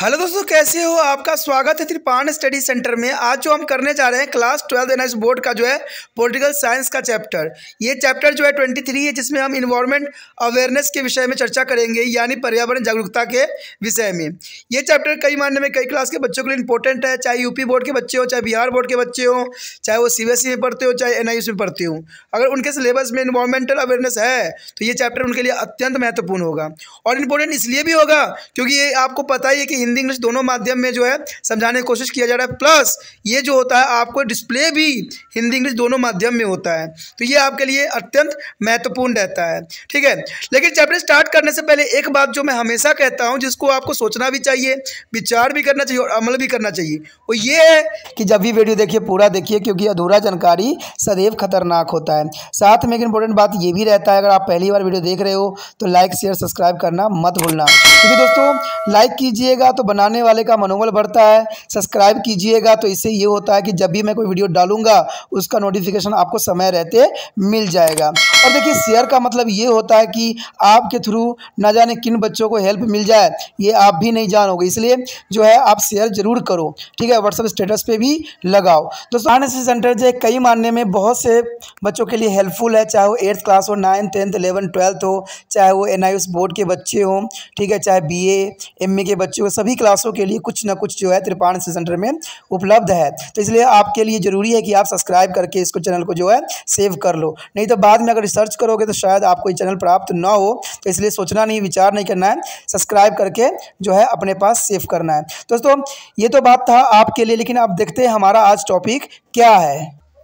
Hello दोस्तों कैसे हो आपका स्वागत है त्रिपान स्टडी सेंटर में आज जो हम करने जा रहे हैं क्लास ट्वेल्थ एन बोर्ड का जो है पॉलिटिकल साइंस का चैप्टर ये चैप्टर जो है ट्वेंटी थ्री है जिसमें हम इन्वायरमेंट अवेयरनेस के विषय में चर्चा करेंगे यानी पर्यावरण जागरूकता के विषय में ये चैप्टर कई मानने में कई क्लास के बच्चों के लिए इंपॉर्टेंट है चाहे यूपी बोर्ड के बच्चे हों चाहे बिहार बोर्ड के बच्चे हों चाहे वो सी में पढ़ते हो चाहे एन में पढ़ते हो अगर उनके सिलेबस में इन्वायरमेंटल अवेयरनेस है तो ये चैप्टर उनके लिए अत्यंत महत्वपूर्ण होगा और इम्पोर्टेंट इसलिए भी होगा क्योंकि ये आपको पता ही है कि हिंदी इंग्लिश दोनों माध्यम में जो है समझाने की कोशिश किया जा रहा है प्लस ये जो होता है आपको डिस्प्ले भी हिंदी इंग्लिश दोनों माध्यम में होता है तो ये आपके लिए अत्यंत महत्वपूर्ण रहता है ठीक है लेकिन चैप्टर स्टार्ट करने से पहले एक बात जो मैं हमेशा कहता हूँ जिसको आपको सोचना भी चाहिए विचार भी करना चाहिए और अमल भी करना चाहिए वो ये है कि जब भी वीडियो देखिए पूरा देखिए क्योंकि अधूरा जानकारी सदैव खतरनाक होता है साथ में एक इंपॉर्टेंट बात ये भी रहता है अगर आप पहली बार वीडियो देख रहे हो तो लाइक शेयर सब्सक्राइब करना मत भूलना क्योंकि दोस्तों लाइक कीजिएगा तो तो बनाने वाले का मनोबल बढ़ता है सब्सक्राइब कीजिएगा तो इससे ये होता है कि जब भी मैं कोई वीडियो डालूंगा उसका नोटिफिकेशन आपको समय रहते मिल जाएगा और देखिए शेयर का मतलब ये होता है कि आपके थ्रू ना जाने किन बच्चों को हेल्प मिल जाए ये आप भी नहीं जानोगे इसलिए जो है आप शेयर ज़रूर करो ठीक है व्हाट्सअप स्टेटस पर भी लगाओ दोस्तों आरएनसी सेंटर जो कई मानने में बहुत से बच्चों के लिए हेल्पफुल है चाहे वो एट्थ क्लास हो नाइन्थ टेंथ इलेवन ट्वेल्थ हो चाहे वो एन बोर्ड के बच्चे हों ठीक है चाहे बी ए के बच्चे हो सब सभी क्लासों के लिए कुछ ना कुछ जो है त्रिपाण सेंटर में उपलब्ध है तो इसलिए आपके लिए ज़रूरी है कि आप सब्सक्राइब करके इसको चैनल को जो है सेव कर लो नहीं तो बाद में अगर रिसर्च करोगे तो शायद आपको ये चैनल प्राप्त ना हो तो इसलिए सोचना नहीं विचार नहीं करना है सब्सक्राइब करके जो है अपने पास सेव करना है दोस्तों ये तो बात था आपके लिए लेकिन आप देखते हैं हमारा आज टॉपिक क्या है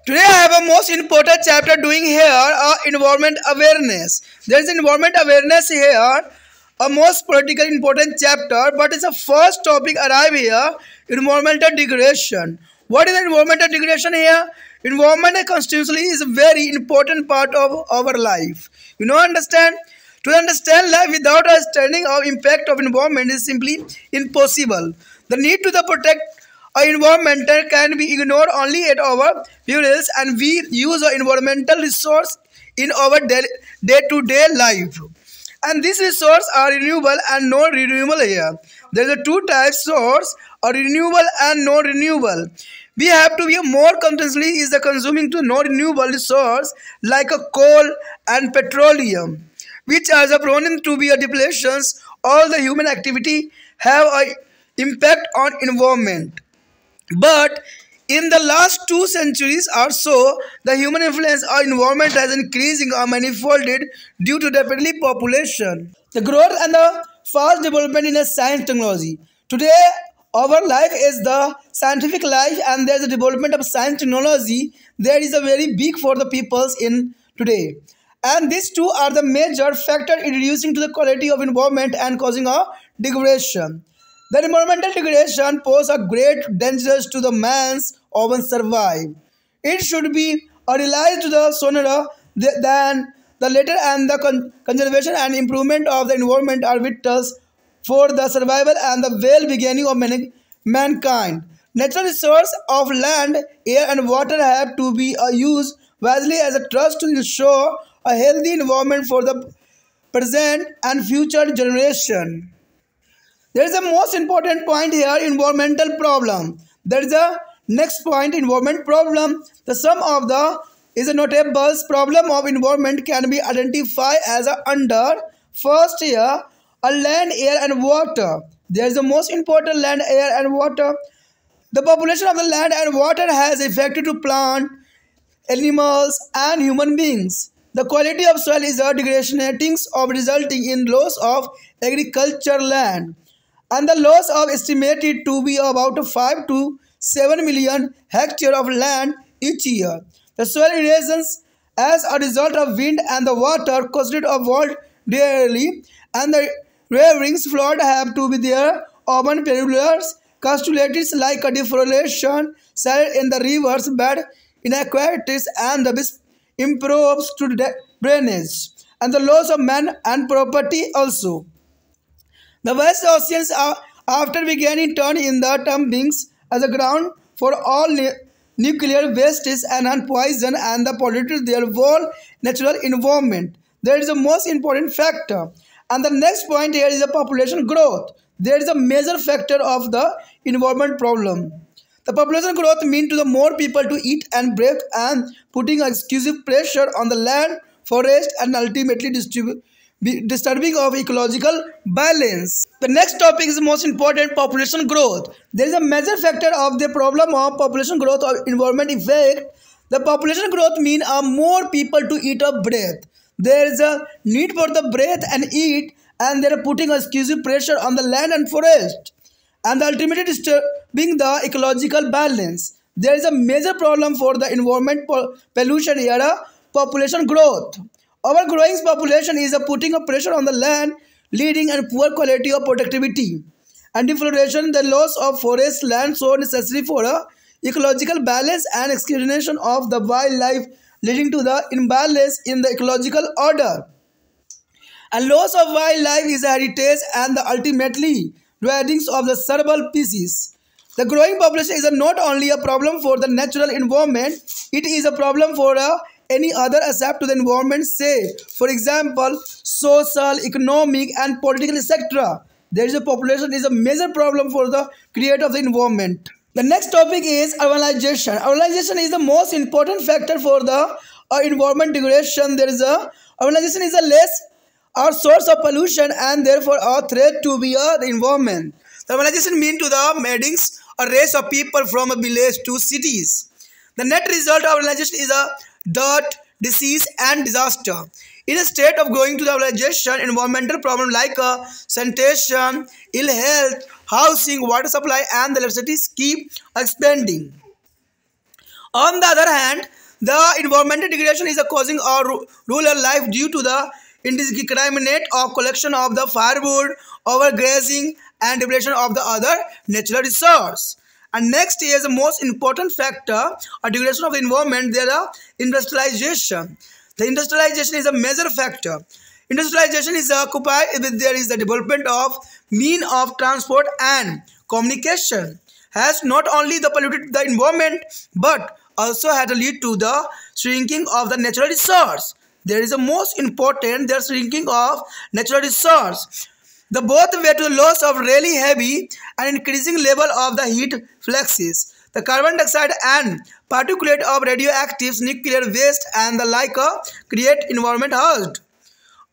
Today I have a most important chapter doing here uh, environment awareness. There is environment awareness here a most politically important chapter, but it's a first topic arrive here, environmental degradation. What is environmental degradation here? Environmental constitutionally is a very important part of our life. You know, understand? To understand life without understanding of impact of environment is simply impossible. The need to the protect our environment can be ignored only at our perils and we use our environmental resource in our day-to-day -day life and these resources are renewable and non-renewable here. There are two types source are renewable and non-renewable. We have to be more consciously is the consuming to non-renewable resource like a coal and petroleum, which are the prone to be a depletions. All the human activity have an impact on environment. But in the last two centuries or so, the human influence or environment has increasing or manifolded due to the rapidly population, the growth and the fast development in a science technology. Today, our life is the scientific life and there is a development of science technology. There is a very big for the peoples in today. And these two are the major factor in reducing to the quality of environment and causing a degradation. The environmental degradation poses a great danger to the man's own survive. It should be realized that the sooner than the later and the con conservation and improvement of the environment are vitals for the survival and the well-being of man mankind. Natural resources of land, air and water have to be uh, used wisely as a trust to ensure a healthy environment for the present and future generation there is a most important point here environmental problem there is a next point environment problem the sum of the is a notable problem of environment can be identified as a under first here a land air and water there is the most important land air and water the population of the land and water has affected to plant animals and human beings the quality of soil is a degradation of resulting in loss of agriculture land and the loss of estimated to be about 5 to 7 million hectares of land each year. The soil erosion, as a result of wind and the water caused a world daily and the ravings, flood have to be there. urban perillars constellations like a deforestation cell in the rivers bed inequalities and the improves to drainage and the loss of men and property also. The vast oceans are after began in turn in the term beings as a ground for all nuclear wastes and poison and the polluted their whole natural environment. That is the most important factor. And the next point here is the population growth. There is a major factor of the environment problem. The population growth means to the more people to eat and breathe, and putting exclusive pressure on the land, forest and ultimately distribute disturbing of ecological balance. The next topic is the most important population growth. There is a major factor of the problem of population growth or environment effect. The population growth means uh, more people to eat up breath. There is a need for the breath and eat and they are putting exclusive pressure on the land and forest and ultimately disturbing the ecological balance. There is a major problem for the environment pollution era population growth. Our growing population is putting a pressure on the land, leading and poor quality of productivity. And deforestation, the loss of forest land so necessary for a ecological balance and extermination of the wildlife leading to the imbalance in the ecological order. And loss of wildlife is a heritage and the ultimately dwellings of the several species. The growing population is not only a problem for the natural environment, it is a problem for a any other aspect to the environment say for example social economic and political sector, there is a population is a major problem for the creator of the environment the next topic is urbanization urbanization is the most important factor for the uh, environment degradation there is a urbanization is a less our source of pollution and therefore a threat to be uh, the environment the urbanization mean to the maddings a race of people from a village to cities the net result of urbanization is a dirt, disease and disaster. In a state of growing civilization, environmental problems like uh, sanitation, ill health, housing, water supply and the electricity keep expanding. On the other hand, the environmental degradation is causing our rural life due to the indiscriminate of collection of the firewood, overgrazing and depletion of the other natural resources. And next is the most important factor, a degradation of the environment, there are industrialization. The industrialization is a major factor. Industrialization is occupied with there is the development of mean of transport and communication has not only the polluted the environment but also had to lead to the shrinking of the natural resource. There is a most important there is shrinking of natural resource the both were to loss of really heavy and increasing level of the heat fluxes. The carbon dioxide and particulate of radioactive nuclear waste and the like uh, create environment hazard.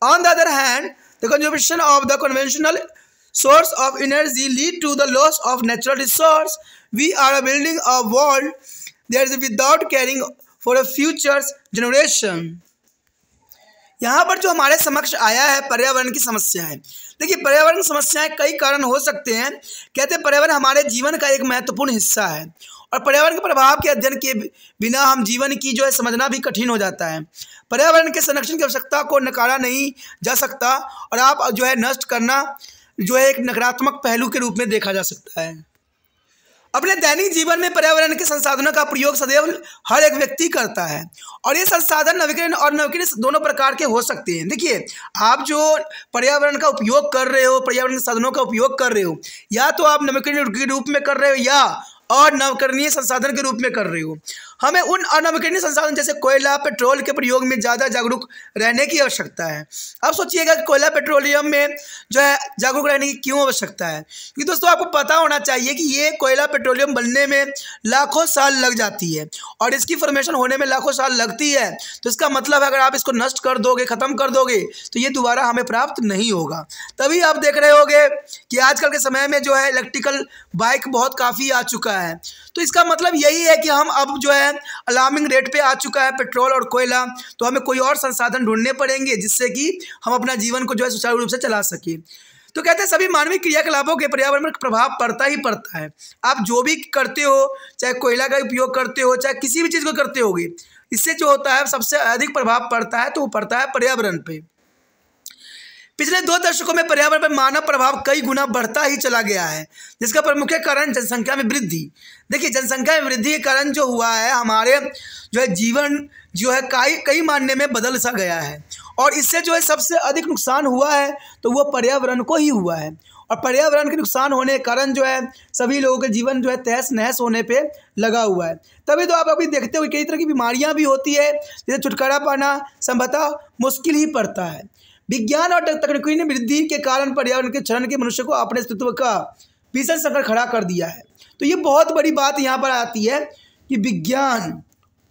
On the other hand, the consumption of the conventional source of energy lead to the loss of natural resource. We are building a world that is without caring for a future generation. यहाँ पर जो हमारे समक्ष आया है पर्यावरण की समस्या है देखिए पर्यावरण समस्याएं कई कारण हो सकते हैं कहते हैं पर्यावरण हमारे जीवन का एक महत्वपूर्ण हिस्सा है और पर्यावरण के प्रभाव के अध्ययन के बिना हम जीवन की जो है समझना भी कठिन हो जाता है पर्यावरण के संरक्षण की आवश्यकता को नकारा नहीं जा सकता और आप जो है नष्ट करना जो है एक नकारात्मक पहलू के रूप में देखा जा सकता है अपने दैनिक जीवन में पर्यावरण के संसाधनों का प्रयोग सदैव हर एक व्यक्ति करता है और ये संसाधन नवीकरण और नवीकरण दोनों प्रकार के हो सकते हैं देखिए आप जो पर्यावरण का उपयोग कर रहे हो पर्यावरण साधनों का उपयोग कर रहे हो या तो आप नवीकरण के रूप में कर रहे हो या और नवकरणीय संसाधन के रूप में कर रहे हो हमें उन अनवकरणीय संसाधन जैसे कोयला पेट्रोल के प्रयोग में ज़्यादा जागरूक रहने की आवश्यकता है अब सोचिएगा कि कोयला पेट्रोलियम में जो है जागरूक रहने की क्यों आवश्यकता है क्योंकि दोस्तों आपको पता होना चाहिए कि ये कोयला पेट्रोलियम बनने में लाखों साल लग जाती है और इसकी फॉर्मेशन होने में लाखों साल लगती है तो इसका मतलब है अगर आप इसको नष्ट कर दोगे ख़त्म कर दोगे तो ये दोबारा हमें प्राप्त नहीं होगा तभी आप देख रहे होगे कि आजकल के समय में जो है इलेक्ट्रिकल बाइक बहुत काफ़ी आ चुका है तो इसका मतलब यही है कि हम अब जो है अलार्मिंग रेट पे आ चुका है पेट्रोल और कोयला तो हमें कोई और संसाधन ढूंढने पड़ेंगे जिससे कि हम अपना जीवन को जो है सुचारू रूप से चला सकें तो कहते हैं सभी मानवीय क्रियाकलापों के पर्यावरण पर प्रभाव पड़ता ही पड़ता है आप जो भी करते हो चाहे कोयला का उपयोग करते हो चाहे किसी भी चीज़ को करते होगे इससे जो होता है सबसे अधिक प्रभाव पड़ता है तो वो पड़ता है पर्यावरण पे पिछले दो दशकों में पर्यावरण पर मानव प्रभाव कई गुना बढ़ता ही चला गया है जिसका प्रमुख कारण जनसंख्या में वृद्धि देखिए जनसंख्या में वृद्धि के कारण जो हुआ है हमारे जो है जीवन जो है कई कई मानने में बदल सा गया है और इससे जो है सबसे अधिक नुकसान हुआ है तो वो पर्यावरण को ही हुआ है और पर्यावरण के नुकसान होने के कारण जो है सभी लोगों के जीवन जो है तहस नहस होने पे लगा हुआ है तभी तो आप अभी देखते हो कई तरह की बीमारियाँ भी होती है जैसे छुटकारा पाना संभवतः मुश्किल ही पड़ता है विज्ञान और तकनीकी ने वृद्धि के कारण पर्यावरण के क्षण के मनुष्य को अपने अस्तित्व का भीषण संकट खड़ा कर दिया है तो ये बहुत बड़ी बात यहाँ पर आती है कि विज्ञान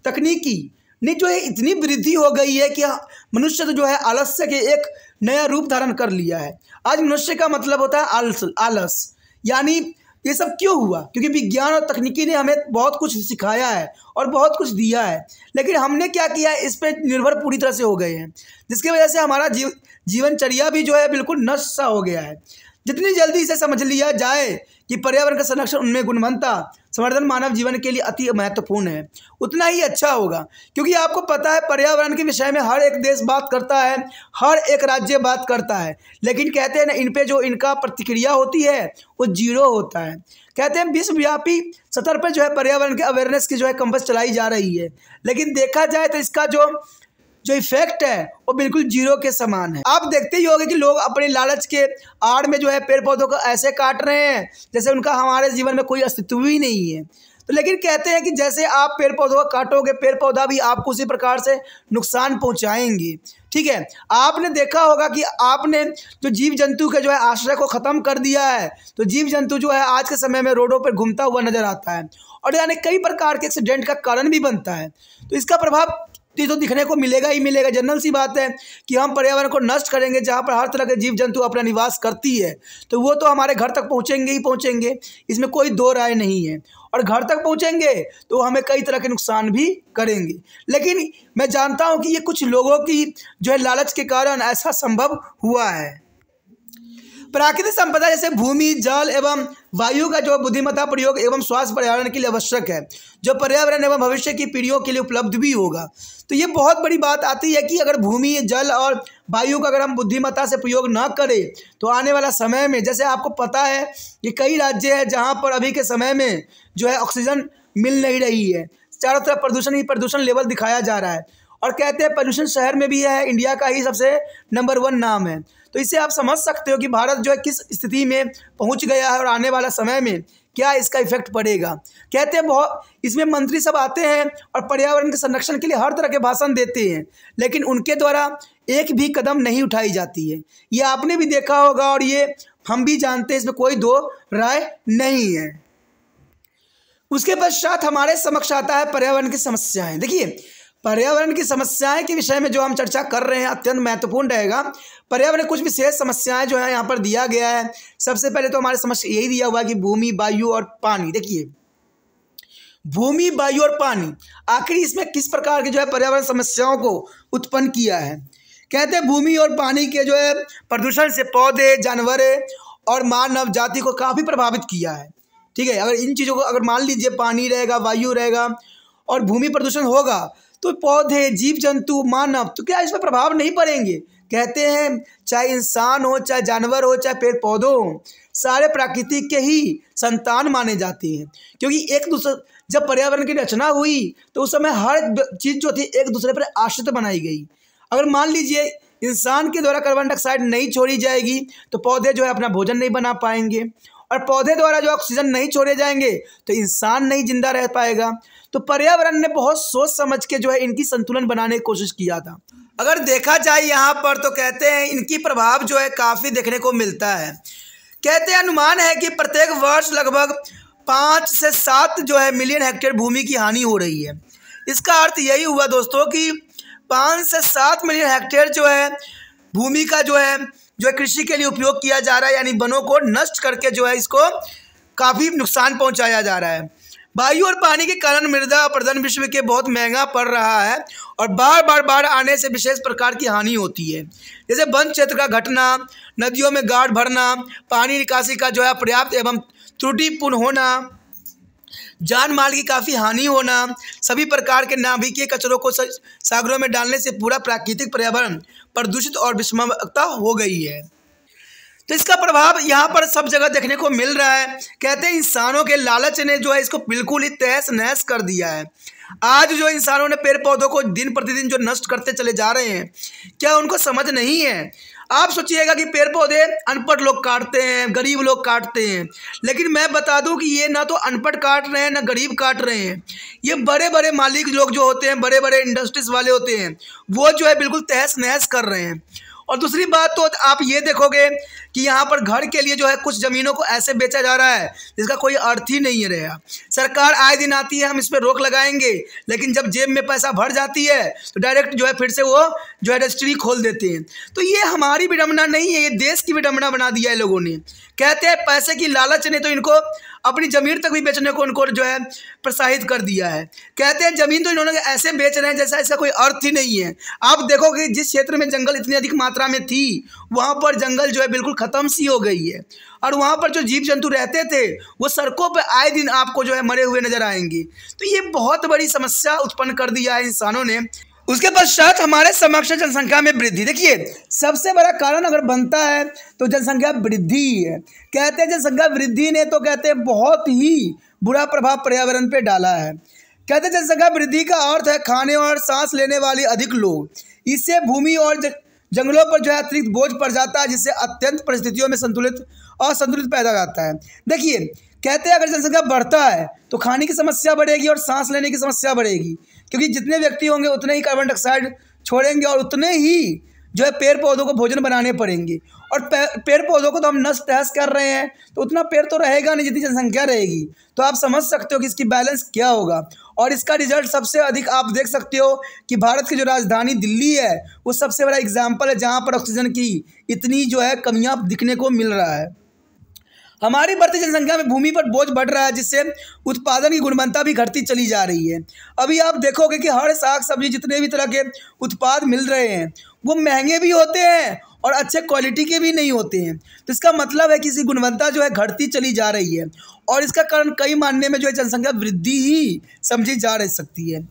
तकनीकी ने जो है इतनी वृद्धि हो गई है कि मनुष्य तो जो है आलस्य के एक नया रूप धारण कर लिया है आज मनुष्य का मतलब होता है आलस आलस यानी ये सब क्यों हुआ क्योंकि विज्ञान और तकनीकी ने हमें बहुत कुछ सिखाया है और बहुत कुछ दिया है लेकिन हमने क्या किया इस पर निर्भर पूरी तरह से हो गए हैं जिसकी वजह से हमारा जीव जीवनचर्या भी जो है बिल्कुल नष्ट सा हो गया है जितनी जल्दी इसे समझ लिया जाए कि पर्यावरण का संरक्षण उनमें गुणवत्ता संवर्धन मानव जीवन के लिए अति महत्वपूर्ण है उतना ही अच्छा होगा क्योंकि आपको पता है पर्यावरण के विषय में हर एक देश बात करता है हर एक राज्य बात करता है लेकिन कहते हैं ना इन पे जो इनका प्रतिक्रिया होती है वो जीरो होता है कहते हैं विश्वव्यापी सतर पर जो है पर्यावरण के अवेयरनेस की जो है कंपस चलाई जा रही है लेकिन देखा जाए तो इसका जो जो इफेक्ट है वो बिल्कुल जीरो के समान है आप देखते ही होंगे कि लोग अपने लालच के आड़ में जो है पेड़ पौधों को ऐसे काट रहे हैं जैसे उनका हमारे जीवन में कोई अस्तित्व ही नहीं है तो लेकिन कहते हैं कि जैसे आप पेड़ पौधों का काटोगे पेड़ पौधा भी आपको उसी प्रकार से नुकसान पहुंचाएंगे ठीक है आपने देखा होगा कि आपने जो जीव जंतु के जो है आश्रय को ख़त्म कर दिया है तो जीव जंतु जो है आज के समय में रोडों पर घूमता हुआ नजर आता है और यानी कई प्रकार के एक्सीडेंट का कारण भी बनता है तो इसका प्रभाव तो ये तो दिखने को मिलेगा ही मिलेगा जनरल सी बात है कि हम पर्यावरण को नष्ट करेंगे जहाँ पर हर तरह के जीव जंतु अपना निवास करती है तो वो तो हमारे घर तक पहुँचेंगे ही पहुँचेंगे इसमें कोई दो राय नहीं है और घर तक पहुँचेंगे तो हमें कई तरह के नुकसान भी करेंगे लेकिन मैं जानता हूँ कि ये कुछ लोगों की जो है लालच के कारण ऐसा संभव हुआ है प्राकृतिक संपदा जैसे भूमि जल एवं वायु का जो बुद्धिमत्ता प्रयोग एवं स्वास्थ्य पर्यावरण के लिए आवश्यक है जो पर्यावरण एवं भविष्य की पीढ़ियों के लिए उपलब्ध भी होगा तो ये बहुत बड़ी बात आती है कि अगर भूमि जल और वायु का अगर हम बुद्धिमत्ता से प्रयोग न करें तो आने वाला समय में जैसे आपको पता है कि कई राज्य हैं जहाँ पर अभी के समय में जो है ऑक्सीजन मिल नहीं रही है चारों तरफ प्रदूषण ही प्रदूषण लेवल दिखाया जा रहा है और कहते हैं प्रदूषण शहर में भी है इंडिया का ही सबसे नंबर वन नाम है तो इसे आप समझ सकते हो कि भारत जो है किस स्थिति में पहुंच गया है और आने वाला समय में क्या इसका इफेक्ट पड़ेगा कहते हैं बहुत इसमें मंत्री सब आते हैं और पर्यावरण के संरक्षण के लिए हर तरह के भाषण देते हैं लेकिन उनके द्वारा एक भी कदम नहीं उठाई जाती है ये आपने भी देखा होगा और ये हम भी जानते हैं इसमें कोई दो राय नहीं है उसके पश्चात हमारे समक्ष आता है पर्यावरण की समस्याएं देखिए पर्यावरण की समस्याएं के विषय में जो हम चर्चा कर रहे हैं अत्यंत महत्वपूर्ण रहेगा पर्यावरण कुछ विशेष समस्याएं जो है यहाँ पर दिया गया है सबसे पहले तो हमारे समस्या यही दिया हुआ है कि भूमि वायु और पानी देखिए भूमि वायु और पानी आखिर इसमें किस प्रकार के जो है पर्यावरण समस्याओं को उत्पन्न किया है कहते हैं भूमि और पानी के जो है प्रदूषण से पौधे जानवर और मानव जाति को काफ़ी प्रभावित किया है ठीक है अगर इन चीज़ों को अगर मान लीजिए पानी रहेगा वायु रहेगा और भूमि प्रदूषण होगा तो पौधे जीव जंतु मानव तो क्या इस पर प्रभाव नहीं पड़ेंगे कहते हैं चाहे इंसान हो चाहे जानवर हो चाहे पेड़ पौधों हो सारे प्रकृति के ही संतान माने जाते हैं क्योंकि एक दूसरे जब पर्यावरण की रचना हुई तो उस समय हर चीज़ जो थी एक दूसरे पर आश्रित बनाई गई अगर मान लीजिए इंसान के द्वारा कार्बन डाइऑक्साइड नहीं छोड़ी जाएगी तो पौधे जो है अपना भोजन नहीं बना पाएंगे और पौधे द्वारा जो ऑक्सीजन नहीं छोड़े जाएंगे तो इंसान नहीं जिंदा रह पाएगा तो पर्यावरण ने बहुत सोच समझ के जो है इनकी संतुलन बनाने की कोशिश किया था अगर देखा जाए यहाँ पर तो कहते हैं इनकी प्रभाव जो है काफ़ी देखने को मिलता है कहते हैं अनुमान है कि प्रत्येक वर्ष लगभग पाँच से सात जो है मिलियन हेक्टेयर भूमि की हानि हो रही है इसका अर्थ यही हुआ दोस्तों कि पाँच से सात मिलियन हेक्टेयर जो है भूमि का जो है जो है कृषि के लिए उपयोग किया जा रहा है यानी वनों को नष्ट करके जो है इसको काफ़ी नुकसान पहुंचाया जा रहा है वायु और पानी के कारण मृदा अपरदन विश्व के बहुत महंगा पड़ रहा है और बार बार बाढ़ आने से विशेष प्रकार की हानि होती है जैसे वन क्षेत्र का घटना नदियों में गाढ़ भरना पानी निकासी का जो है पर्याप्त एवं त्रुटिपूर्ण होना जान माल की काफ़ी हानि होना सभी प्रकार के नाभिकीय कचरों को सागरों में डालने से पूरा प्राकृतिक पर्यावरण प्रदूषित और विषमता हो गई है तो इसका प्रभाव यहाँ पर सब जगह देखने को मिल रहा है कहते हैं इंसानों के लालच ने जो है इसको बिल्कुल ही तहस नहस कर दिया है आज जो इंसानों ने पेड़ पौधों को दिन प्रतिदिन जो नष्ट करते चले जा रहे हैं क्या उनको समझ नहीं है आप सोचिएगा कि पेड़ पौधे अनपढ़ लोग काटते हैं गरीब लोग काटते हैं लेकिन मैं बता दूं कि ये ना तो अनपढ़ काट रहे हैं ना गरीब काट रहे हैं ये बड़े बड़े मालिक लोग जो होते हैं बड़े बड़े इंडस्ट्रीज वाले होते हैं वो जो है बिल्कुल तहस नहस कर रहे हैं और दूसरी बात तो आप ये देखोगे कि यहाँ पर घर के लिए जो है कुछ ज़मीनों को ऐसे बेचा जा रहा है जिसका कोई अर्थ ही नहीं रहा सरकार आए दिन आती है हम इस पर रोक लगाएंगे लेकिन जब जेब में पैसा भर जाती है तो डायरेक्ट जो है फिर से वो जो है इंडस्ट्री खोल देते हैं तो ये हमारी विडम्बना नहीं है ये देश की विडम्बना बना दिया है लोगों ने कहते हैं पैसे की लालच ने तो इनको अपनी ज़मीन तक भी बेचने को उनको जो है प्रोत्साहित कर दिया है कहते हैं ज़मीन तो इन्होंने ऐसे बेच रहे हैं जैसा ऐसा कोई अर्थ ही नहीं है आप देखो कि जिस क्षेत्र में जंगल इतनी अधिक मात्रा में थी वहाँ पर जंगल जो है बिल्कुल ख़त्म सी हो गई है और वहाँ पर जो जीव जंतु रहते थे वो सड़कों पर आए दिन आपको जो है मरे हुए नज़र आएंगे तो ये बहुत बड़ी समस्या उत्पन्न कर दिया है इंसानों ने उसके पश्चात हमारे समक्ष जनसंख्या में वृद्धि देखिए सबसे बड़ा कारण अगर बनता है तो जनसंख्या वृद्धि ही है कहते हैं जनसंख्या वृद्धि ने तो कहते हैं बहुत ही बुरा प्रभाव पर्यावरण पर डाला है कहते हैं जनसंख्या वृद्धि का अर्थ है खाने और सांस लेने वाले अधिक लोग इससे भूमि और जंगलों पर जो है अतिरिक्त बोझ पड़ जाता है जिससे अत्यंत परिस्थितियों में संतुलित असंतुलित पैदा हो जाता है देखिए कहते हैं अगर जनसंख्या बढ़ता है तो खाने की समस्या बढ़ेगी और सांस लेने की समस्या बढ़ेगी क्योंकि जितने व्यक्ति होंगे उतने ही कार्बन डाइऑक्साइड छोड़ेंगे और उतने ही जो है पेड़ पौधों को भोजन बनाने पड़ेंगे और पेड़ पौधों को तो हम नष्ट तहस कर रहे हैं तो उतना पेड़ तो रहेगा नहीं जितनी जनसंख्या रहेगी तो आप समझ सकते हो कि इसकी बैलेंस क्या होगा और इसका रिजल्ट सबसे अधिक आप देख सकते हो कि भारत की जो राजधानी दिल्ली है वो सबसे बड़ा एग्जाम्पल है जहाँ पर ऑक्सीजन की इतनी जो है कमियाँ दिखने को मिल रहा है हमारी बढ़ती जनसंख्या में भूमि पर बोझ बढ़ रहा है जिससे उत्पादन की गुणवत्ता भी घटती चली जा रही है अभी आप देखोगे कि हर साग सब्जी जितने भी तरह के उत्पाद मिल रहे हैं वो महंगे भी होते हैं और अच्छे क्वालिटी के भी नहीं होते हैं तो इसका मतलब है कि इसकी गुणवत्ता जो है घटती चली जा रही है और इसका कारण कई मानने में जो है जनसंख्या वृद्धि ही समझी जा रह सकती है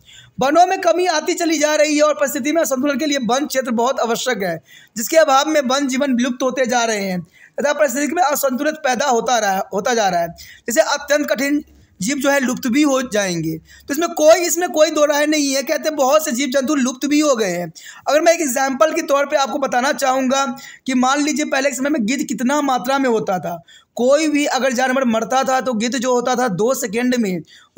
वनों में कमी आती चली जा रही है और परिस्थिति में असंतुलन के लिए वन क्षेत्र बहुत आवश्यक है जिसके अभाव में वन जीवन विलुप्त होते जा रहे हैं तथा परिस्थिति में असंतुलित पैदा होता रहा होता जा रहा है जैसे अत्यंत कठिन जीव जो है लुप्त भी हो जाएंगे तो इसमें कोई इसमें कोई दो राय नहीं है कहते बहुत से जीव जंतु लुप्त भी हो गए हैं अगर मैं एक एग्जाम्पल के तौर पे आपको बताना चाहूँगा कि मान लीजिए पहले के समय में गिद्ध कितना मात्रा में होता था कोई भी अगर जानवर मरता था तो गिद्ध जो होता था दो सेकेंड में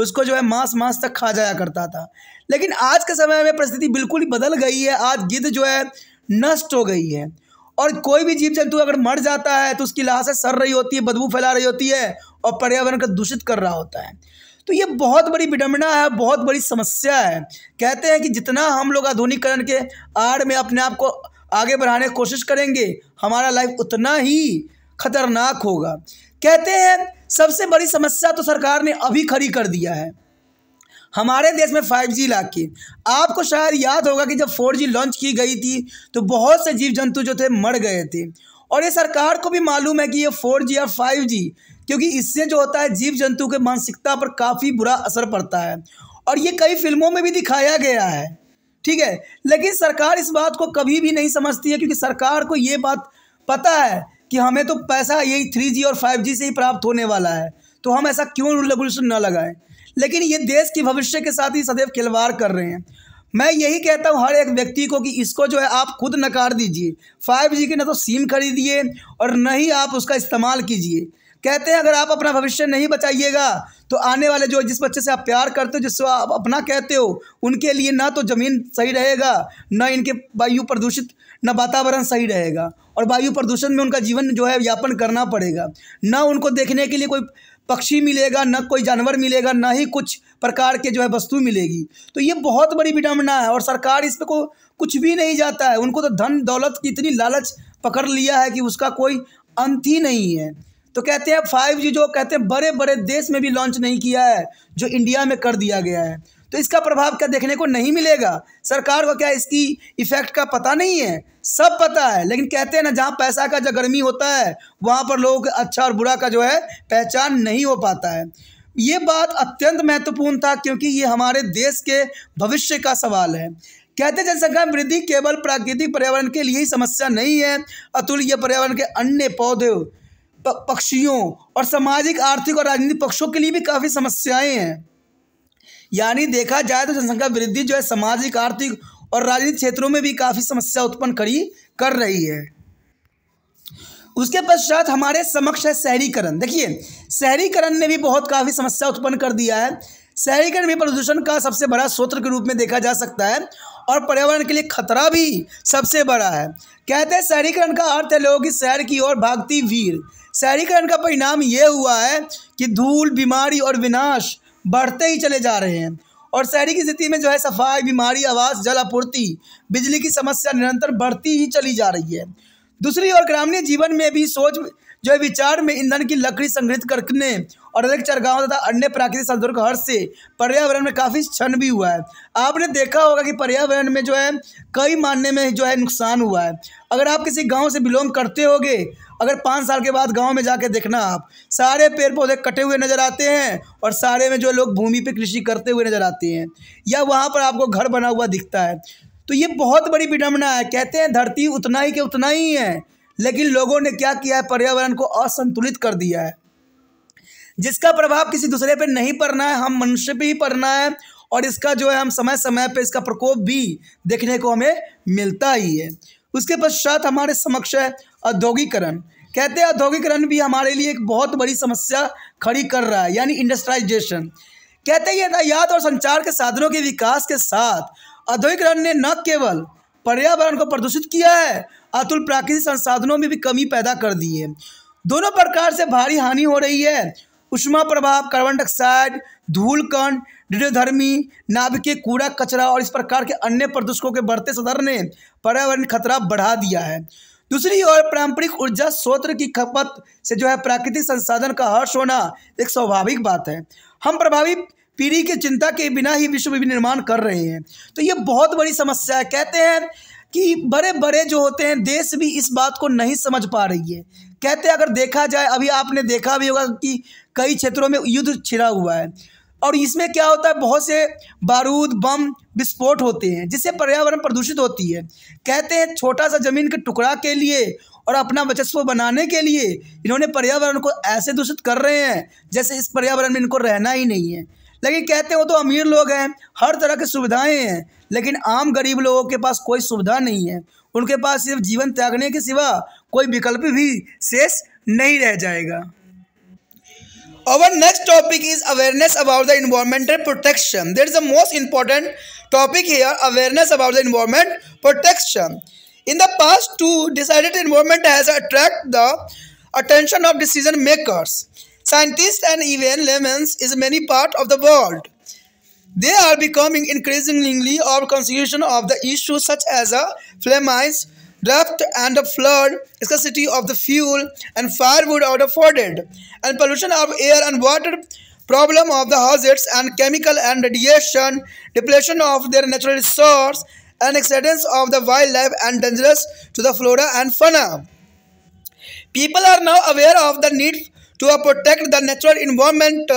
उसको जो है मांस मांस तक खा जाया करता था लेकिन आज के समय में परिस्थिति बिल्कुल ही बदल गई है आज गिद्ध जो है नष्ट हो गई है और कोई भी जीव जंतु अगर मर जाता है तो उसकी लाशें सड़ रही होती है बदबू फैला रही होती है और पर्यावरण को दूषित कर रहा होता है तो ये बहुत बड़ी विडम्बना है बहुत बड़ी समस्या है कहते हैं कि जितना हम लोग आधुनिकरण के आड़ में अपने आप को आगे बढ़ाने की कोशिश करेंगे हमारा लाइफ उतना ही खतरनाक होगा कहते हैं सबसे बड़ी समस्या तो सरकार ने अभी खड़ी कर दिया है हमारे देश में 5G लाके आपको शायद याद होगा कि जब 4G लॉन्च की गई थी तो बहुत से जीव जंतु जो थे मर गए थे और ये सरकार को भी मालूम है कि ये 4G या 5G क्योंकि इससे जो होता है जीव जंतु के मानसिकता पर काफ़ी बुरा असर पड़ता है और ये कई फिल्मों में भी दिखाया गया है ठीक है लेकिन सरकार इस बात को कभी भी नहीं समझती है क्योंकि सरकार को ये बात पता है कि हमें तो पैसा यही थ्री और फाइव से ही प्राप्त होने वाला है तो हम ऐसा क्यों रेगुलेशन ना लगाएं लेकिन ये देश के भविष्य के साथ ही सदैव खिलवाड़ कर रहे हैं मैं यही कहता हूँ हर एक व्यक्ति को कि इसको जो है आप खुद नकार दीजिए फाइव जी की ना तो सिम खरीदिए और न ही आप उसका इस्तेमाल कीजिए कहते हैं अगर आप अपना भविष्य नहीं बचाइएगा तो आने वाले जो जिस बच्चे से आप प्यार करते हो जिससे आप अपना कहते हो उनके लिए ना तो ज़मीन सही रहेगा ना इनके वायु प्रदूषित न वातावरण सही रहेगा और वायु प्रदूषण में उनका जीवन जो है यापन करना पड़ेगा ना उनको देखने के लिए कोई पक्षी मिलेगा न कोई जानवर मिलेगा न ही कुछ प्रकार के जो है वस्तु मिलेगी तो ये बहुत बड़ी विडम्बना है और सरकार इस पर को कुछ भी नहीं जाता है उनको तो धन दौलत की इतनी लालच पकड़ लिया है कि उसका कोई अंत ही नहीं है तो कहते हैं फाइव जी जो कहते हैं बड़े बड़े देश में भी लॉन्च नहीं किया है जो इंडिया में कर दिया गया है तो इसका प्रभाव क्या देखने को नहीं मिलेगा सरकार को क्या इसकी इफेक्ट का पता नहीं है सब पता है लेकिन कहते हैं ना जहाँ पैसा का जो गर्मी होता है वहाँ पर लोग अच्छा और बुरा का जो है पहचान नहीं हो पाता है ये बात अत्यंत महत्वपूर्ण था क्योंकि ये हमारे देश के भविष्य का सवाल है कहते जनसंख्या वृद्धि केवल प्राकृतिक पर्यावरण के लिए ही समस्या नहीं है अतुल ये पर्यावरण के अन्य पौधे पक्षियों और सामाजिक आर्थिक और राजनीतिक पक्षों के लिए भी काफ़ी समस्याएं हैं यानी देखा जाए तो जनसंख्या वृद्धि जो है सामाजिक आर्थिक और राजनीतिक क्षेत्रों में भी काफ़ी समस्या उत्पन्न करी कर रही है उसके पश्चात हमारे समक्ष है शहरीकरण देखिए शहरीकरण ने भी बहुत काफ़ी समस्या उत्पन्न कर दिया है शहरीकरण में प्रदूषण का सबसे बड़ा स्रोत के रूप में देखा जा सकता है और पर्यावरण के लिए खतरा भी सबसे बड़ा है कहते हैं शहरीकरण का अर्थ है लोगों की शहर की ओर भागती भीड़ शहरीकरण का परिणाम ये हुआ है कि धूल बीमारी और विनाश बढ़ते ही चले जा रहे हैं और शहरी की स्थिति में जो है सफाई बीमारी आवास जल आपूर्ति बिजली की समस्या निरंतर बढ़ती ही चली जा रही है दूसरी ओर ग्रामीण जीवन में भी सोच जो है विचार में ईंधन की लकड़ी संग्रहित करने और अधिक चरगाहों तथा अन्य प्राकृतिक संदर्भ हर से पर्यावरण में काफ़ी क्षण भी हुआ है आपने देखा होगा कि पर्यावरण में जो है कई मानने में जो है नुकसान हुआ है अगर आप किसी गांव से बिलोंग करते होगे अगर पाँच साल के बाद गाँव में जाके देखना आप सारे पेड़ पौधे कटे हुए नज़र आते हैं और सारे में जो लोग भूमि पर कृषि करते हुए नज़र आते हैं या वहाँ पर आपको घर बना हुआ दिखता है तो ये बहुत बड़ी विडम्बना है कहते हैं धरती उतना ही के उतना ही है लेकिन लोगों ने क्या किया है पर्यावरण को असंतुलित कर दिया है जिसका प्रभाव किसी दूसरे पर नहीं पड़ना है हम मनुष्य पर ही पड़ना है और इसका जो है हम समय समय पे इसका प्रकोप भी देखने को हमें मिलता ही है उसके पश्चात हमारे समक्ष है औद्योगिकरण कहते हैं औद्योगिकरण भी हमारे लिए एक बहुत बड़ी समस्या खड़ी कर रहा है यानी इंडस्ट्राइजेशन कहते हैं यातायात और संचार के साधनों के विकास के साथ औद्योगिकरण ने न केवल पर्यावरण को प्रदूषित किया है अतुल प्राकृतिक संसाधनों में भी कमी पैदा कर दी है दोनों प्रकार से भारी हानि हो रही है उष्मा प्रभाव कार्बन डाइऑक्साइड धूलकण डिडोधर्मी नाभिकीय कूड़ा कचरा और इस प्रकार के अन्य प्रदूषकों के बढ़ते सदर ने पर्यावरण खतरा बढ़ा दिया है दूसरी ओर पारंपरिक ऊर्जा स्रोत की खपत से जो है प्राकृतिक संसाधन का हर्ष होना एक स्वाभाविक बात है हम प्रभावी पीढ़ी की चिंता के बिना ही विश्व निर्माण कर रहे हैं तो ये बहुत बड़ी समस्या है कहते हैं कि बड़े बड़े जो होते हैं देश भी इस बात को नहीं समझ पा रही है कहते हैं अगर देखा जाए अभी आपने देखा भी होगा कि कई क्षेत्रों में युद्ध छिड़ा हुआ है और इसमें क्या होता है बहुत से बारूद बम विस्फोट होते हैं जिससे पर्यावरण प्रदूषित होती है कहते हैं छोटा सा ज़मीन के टुकड़ा के लिए और अपना वर्चस्व बनाने के लिए इन्होंने पर्यावरण को ऐसे दूषित कर रहे हैं जैसे इस पर्यावरण में इनको रहना ही नहीं है लेकिन कहते हैं वो तो अमीर लोग हैं हर तरह की सुविधाएं हैं लेकिन आम गरीब लोगों के पास कोई सुविधा नहीं है उनके पास सिर्फ जीवन त्यागने के सिवा कोई विकल्प भी शेष नहीं रह जाएगा Our next topic is awareness about the environmental protection. That is the most important topic here, awareness about the environment protection. In the past two, decided environment has attracted the attention of decision makers, scientists and even laymen in many part of the world. They are becoming increasingly of consideration of the issues such as a uh, famines, Drought and flood, scarcity of the fuel and firewood are afforded, and pollution of air and water, problem of the hazards and chemical and radiation, depletion of their natural resource, and accidents of the wildlife and dangerous to the flora and fauna. People are now aware of the need to protect the natural environment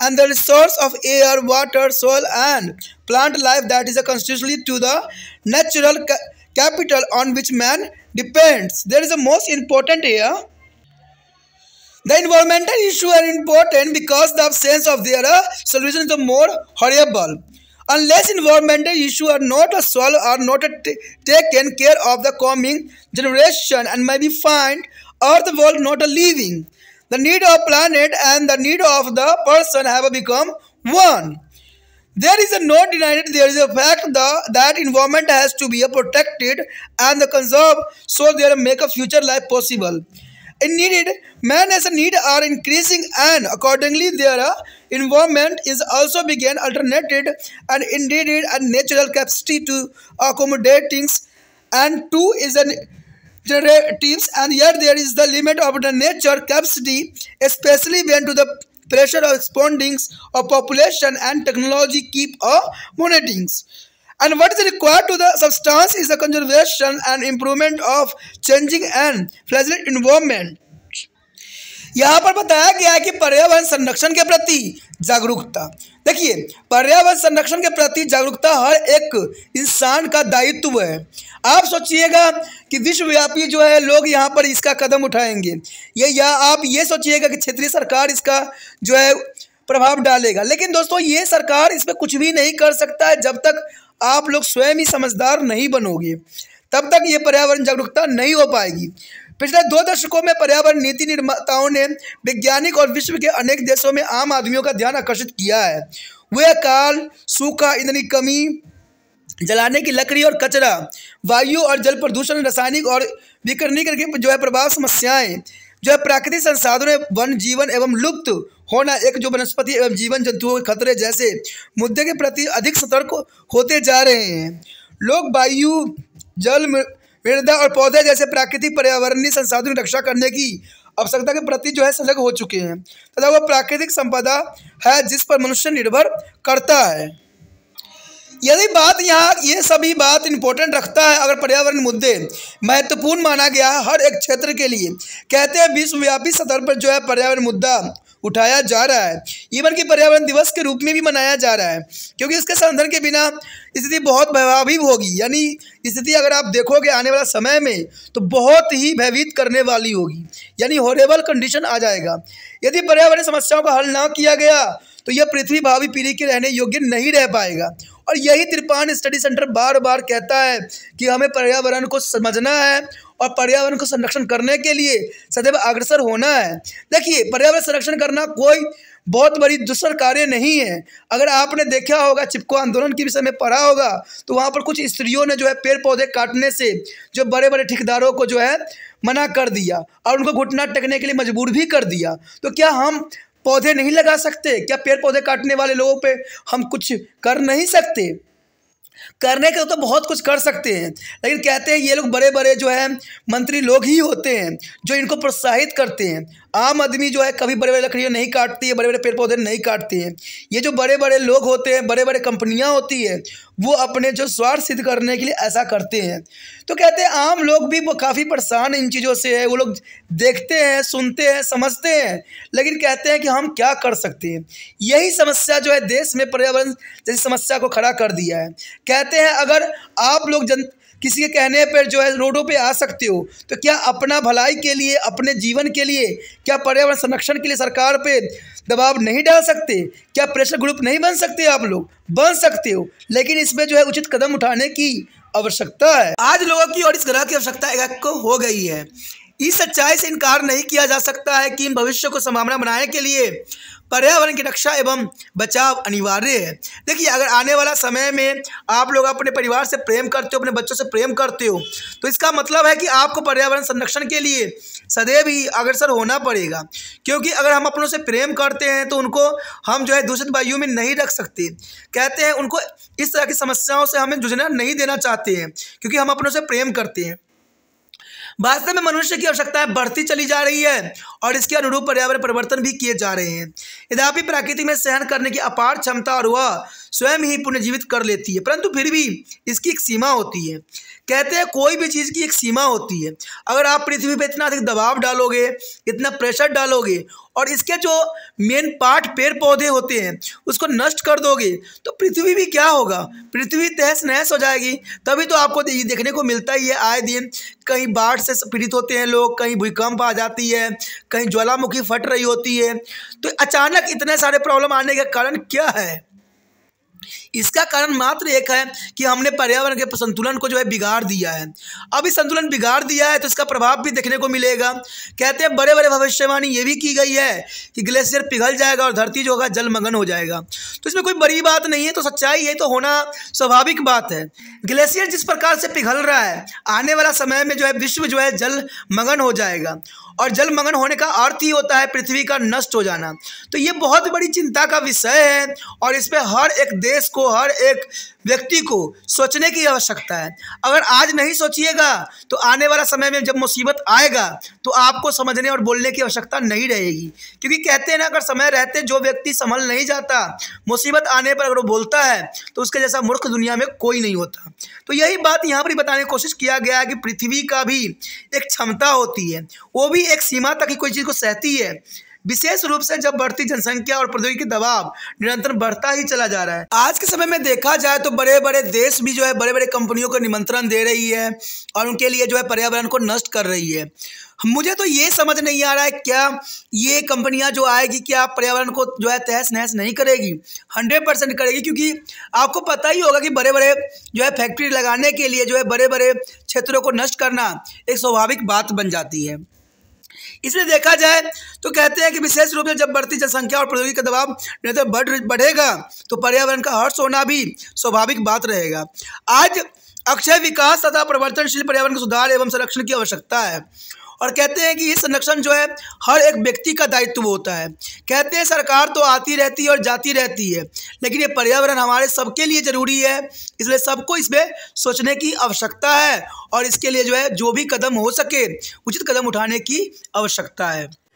and the resource of air, water, soil and plant life that is constitutionally to the natural capital on which man depends. There is the most important here. The environmental issues are important because the absence of their uh, solution is the more horrible. Unless environmental issues are not solved or not taken care of the coming generation and may be found earth world not a living. The need of planet and the need of the person have become one. There is a no denied, there is a fact the, that environment has to be protected and conserved so they make a future life possible. In needed, man as a need are increasing and accordingly their uh, environment is also began alternated and indeed a natural capacity to accommodate things and two is an generative and here there is the limit of the nature capacity especially when to the pressure of expandings of population and technology keep a monetings. And what is required to the substance is the conservation and improvement of changing and flagellant environment. यहाँ पर बताया गया है कि पर्यावरण संरक्षण के प्रति जागरूकता देखिए पर्यावरण संरक्षण के प्रति जागरूकता हर एक इंसान का दायित्व है आप सोचिएगा कि विश्वव्यापी जो है लोग यहाँ पर इसका कदम उठाएंगे ये या आप ये सोचिएगा कि क्षेत्रीय सरकार इसका जो है प्रभाव डालेगा लेकिन दोस्तों ये सरकार इस पर कुछ भी नहीं कर सकता है जब तक आप लोग स्वयं ही समझदार नहीं बनोगे तब तक ये पर्यावरण जागरूकता नहीं हो पाएगी पिछले दो दशकों में पर्यावरण नीति निर्माताओं ने वैज्ञानिक और विश्व के अनेक देशों में आम आदमियों का ध्यान आकर्षित किया है वे काल सूखा ईंधन की कमी जलाने की लकड़ी और कचरा वायु और जल प्रदूषण रासायनिक और विकर्णीकरण की जो है प्रभाव समस्याएं जो है प्राकृतिक संसाधनों वन जीवन एवं लुप्त होना एक जो वनस्पति एवं जीवन जंतुओं के खतरे जैसे मुद्दे के प्रति अधिक सतर्क होते जा रहे हैं लोग वायु जल पेड़ और पौधे जैसे प्राकृतिक पर्यावरणीय संसाधन रक्षा करने की आवश्यकता के प्रति जो है सजग हो चुके हैं तथा वह प्राकृतिक संपदा है जिस पर मनुष्य निर्भर करता है यदि बात यहाँ ये सभी बात इम्पोर्टेंट रखता है अगर पर्यावरण मुद्दे महत्वपूर्ण माना गया है हर एक क्षेत्र के लिए कहते हैं विश्वव्यापी स्तर पर जो है पर्यावरण मुद्दा उठाया जा रहा है ईवन कि पर्यावरण दिवस के रूप में भी मनाया जा रहा है क्योंकि इसके संवर्धन के बिना स्थिति बहुत भयावी होगी यानी स्थिति अगर आप देखोगे आने वाला समय में तो बहुत ही भयभीत करने वाली होगी यानी हॉरेबल कंडीशन आ जाएगा यदि पर्यावरण समस्याओं का हल ना किया गया तो यह पृथ्वी भावी पीढ़ी के रहने योग्य नहीं रह पाएगा और यही त्रिपान स्टडी सेंटर बार बार कहता है कि हमें पर्यावरण को समझना है और पर्यावरण को संरक्षण करने के लिए सदैव अग्रसर होना है देखिए पर्यावरण संरक्षण करना कोई बहुत बड़ी दुसर कार्य नहीं है अगर आपने देखा होगा चिपको आंदोलन के विषय में पढ़ा होगा तो वहाँ पर कुछ स्त्रियों ने जो है पेड़ पौधे काटने से जो बड़े बड़े ठेकेदारों को जो है मना कर दिया और उनको घुटना टेकने के लिए मजबूर भी कर दिया तो क्या हम पौधे नहीं लगा सकते क्या पेड़ पौधे काटने वाले लोगों पे हम कुछ कर नहीं सकते करने के तो बहुत कुछ कर सकते हैं लेकिन कहते हैं ये लोग बड़े बड़े जो है मंत्री लोग ही होते हैं जो इनको प्रोत्साहित करते हैं आम आदमी जो है कभी बड़े बड़े लकड़ियाँ नहीं काटती है बड़े बड़े पेड़ पौधे नहीं काटती हैं ये जो बड़े बड़े लोग होते हैं बड़े बड़े कंपनियाँ होती हैं वो अपने जो स्वार्थ सिद्ध करने के लिए ऐसा करते हैं तो कहते हैं आम लोग भी काफ़ी परेशान इन चीज़ों से है वो लोग देखते हैं सुनते हैं समझते हैं लेकिन कहते हैं कि हम क्या कर सकते हैं यही समस्या जो है देश में पर्यावरण जैसी समस्या को खड़ा कर दिया है कहते हैं अगर आप लोग जन किसी के कहने पर जो है रोडों पे आ सकते हो तो क्या अपना भलाई के लिए अपने जीवन के लिए क्या पर्यावरण संरक्षण के लिए सरकार पे दबाव नहीं डाल सकते क्या प्रेशर ग्रुप नहीं बन सकते आप लोग बन सकते हो लेकिन इसमें जो है उचित कदम उठाने की आवश्यकता है आज लोगों की और इस ग्रह की आवश्यकता को हो गई है इस सच्चाई से इनकार नहीं किया जा सकता है कि इन भविष्य को संभावना बनाने के लिए पर्यावरण की रक्षा एवं बचाव अनिवार्य है देखिए अगर आने वाला समय में आप लोग अपने परिवार से प्रेम करते हो अपने बच्चों से प्रेम करते हो तो इसका मतलब है कि आपको पर्यावरण संरक्षण के लिए सदैव ही अग्रसर होना पड़ेगा क्योंकि अगर हम अपनों से प्रेम करते हैं तो उनको हम जो है दूषित वायु में नहीं रख सकते कहते हैं उनको इस तरह की समस्याओं से हमें जूझना नहीं देना चाहते हैं क्योंकि हम अपनों से प्रेम करते हैं वास्तव में मनुष्य की आवश्यकताएं बढ़ती चली जा रही है और इसके अनुरूप पर्यावरण परिवर्तन भी किए जा रहे हैं यद्यपि प्रकृति में सहन करने की अपार क्षमता और वह स्वयं ही पुनर्जीवित कर लेती है परंतु फिर भी इसकी एक सीमा होती है कहते हैं कोई भी चीज़ की एक सीमा होती है अगर आप पृथ्वी पर इतना अधिक दबाव डालोगे इतना प्रेशर डालोगे और इसके जो मेन पार्ट पेड़ पौधे होते हैं उसको नष्ट कर दोगे तो पृथ्वी भी क्या होगा पृथ्वी तहस नहस हो जाएगी तभी तो आपको ये देखने को मिलता ही है आए दिन कहीं बाढ़ से पीड़ित होते हैं लोग कहीं भूकंप आ जाती है कहीं ज्वालामुखी फट रही होती है तो अचानक इतने सारे प्रॉब्लम आने का कारण क्या है इसका कारण मात्र एक है कि हमने पर्यावरण के संतुलन को जो है बिगाड़ दिया है अब इस संतुलन बिगाड़ दिया है तो इसका प्रभाव भी देखने को मिलेगा कहते हैं बड़े बड़े भविष्यवाणी ये भी की गई है कि ग्लेशियर पिघल जाएगा और धरती जो होगा जलमग्न हो जाएगा तो इसमें कोई बड़ी बात नहीं है तो सच्चाई है तो होना स्वाभाविक बात है ग्लेशियर जिस प्रकार से पिघल रहा है आने वाला समय में जो है विश्व जो है जलमग्न हो जाएगा और जलमग्न होने का अर्थ ही होता है पृथ्वी का नष्ट हो जाना तो ये बहुत बड़ी चिंता का विषय है और इस पर हर एक देश को हर एक व्यक्ति को सोचने की आवश्यकता है अगर आज नहीं सोचिएगा तो आने वाला समय में जब मुसीबत आएगा तो आपको समझने और बोलने की आवश्यकता नहीं रहेगी क्योंकि कहते हैं ना अगर समय रहते जो व्यक्ति संभल नहीं जाता मुसीबत आने पर अगर वो बोलता है तो उसके जैसा मूर्ख दुनिया में कोई नहीं होता तो यही बात यहाँ पर बताने की कोशिश किया गया है कि पृथ्वी का भी एक क्षमता होती है वो भी एक सीमा तक ही कोई चीज़ को सहती है विशेष रूप से जब बढ़ती जनसंख्या और प्रौद्योगिकी दबाव निरंतर बढ़ता ही चला जा रहा है आज के समय में देखा जाए तो बड़े बड़े देश भी जो है बड़े बड़े कंपनियों को निमंत्रण दे रही है और उनके लिए जो है पर्यावरण को नष्ट कर रही है मुझे तो ये समझ नहीं आ रहा है क्या ये कंपनियां जो आएगी क्या पर्यावरण को जो है तहस नहस नहीं करेगी हंड्रेड परसेंट करेगी क्योंकि आपको पता ही होगा कि बड़े बड़े जो है फैक्ट्री लगाने के लिए जो है बड़े बड़े क्षेत्रों को नष्ट करना एक स्वाभाविक बात बन जाती है इसलिए देखा जाए तो कहते हैं कि विशेष रूप से जब बढ़ती जनसंख्या और प्रौद्योगिकी का दबाव निरंतर तो बढ़ बढ़ेगा तो पर्यावरण का हर्ष होना भी स्वाभाविक बात रहेगा आज अक्षय विकास तथा परिवर्तनशील पर्यावरण के सुधार एवं संरक्षण की आवश्यकता है और कहते हैं कि ये संरक्षण जो है हर एक व्यक्ति का दायित्व होता है कहते हैं सरकार तो आती रहती है और जाती रहती है लेकिन ये पर्यावरण हमारे सबके लिए ज़रूरी है इसलिए सबको इसमें सोचने की आवश्यकता है और इसके लिए जो है जो भी कदम हो सके उचित कदम उठाने की आवश्यकता है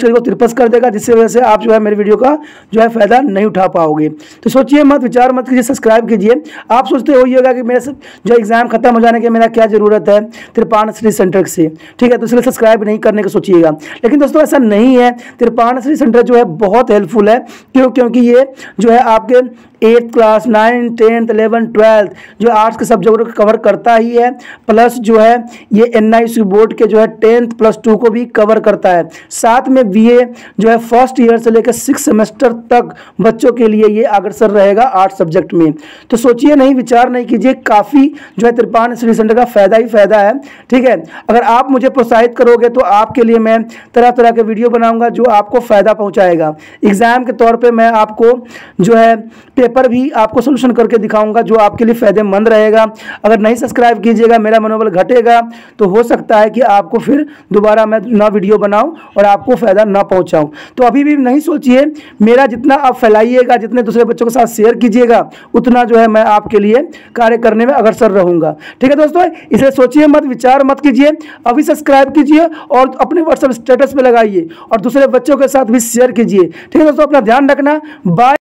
चीज़ को तिरपस कर देगा जिससे वजह से आप जो है मेरे वीडियो का जो है फ़ायदा नहीं उठा पाओगे तो सोचिए मत विचार मत कीजिए सब्सक्राइब कीजिए आप सोचते हो होगा कि मेरे जो एग्ज़ाम खत्म हो जाने की मेरा क्या ज़रूरत है त्रिपान श्री सेंटर से ठीक है तो इसलिए सब्सक्राइब नहीं करने का सोचिएगा लेकिन दोस्तों ऐसा नहीं है त्रिपान श्री सेंटर जो है बहुत हेल्पफुल है क्यों क्योंकि ये जो है आपके eight class ninth tenth eleven twelfth जो आर्ट्स के सब्जेक्ट को कवर करता ही है प्लस जो है ये एन बोर्ड के जो है टेंथ प्लस टू को भी कवर करता है साथ में बी जो है फर्स्ट ईयर से लेकर सिक्स सेमेस्टर तक बच्चों के लिए ये अग्रसर रहेगा आर्ट्स सब्जेक्ट में तो सोचिए नहीं विचार नहीं कीजिए काफ़ी जो है त्रिपान श्री सेंटर का फ़ायदा ही फ़ायदा है ठीक है अगर आप मुझे प्रोत्साहित करोगे तो आपके लिए मैं तरह तरह के वीडियो बनाऊँगा जो आपको फ़ायदा पहुँचाएगा एग्ज़ाम के तौर पर मैं आपको जो है पेपर भी आपको सोल्यूशन करके दिखाऊंगा जो आपके लिए फ़ायदेमंद रहेगा अगर नहीं सब्सक्राइब कीजिएगा मेरा मनोबल घटेगा तो हो सकता है कि आपको फिर दोबारा मैं ना वीडियो बनाऊँ और आपको फ़ायदा ना पहुँचाऊँ तो अभी भी नहीं सोचिए मेरा जितना आप फैलाइएगा जितने दूसरे बच्चों के साथ शेयर कीजिएगा उतना जो है मैं आपके लिए कार्य करने में अग्रसर रहूँगा ठीक है दोस्तों इसे सोचिए मत विचार मत कीजिए अभी सब्सक्राइब कीजिए और अपने व्हाट्सएप स्टेटस पर लगाइए और दूसरे बच्चों के साथ भी शेयर कीजिए ठीक है दोस्तों अपना ध्यान रखना बाय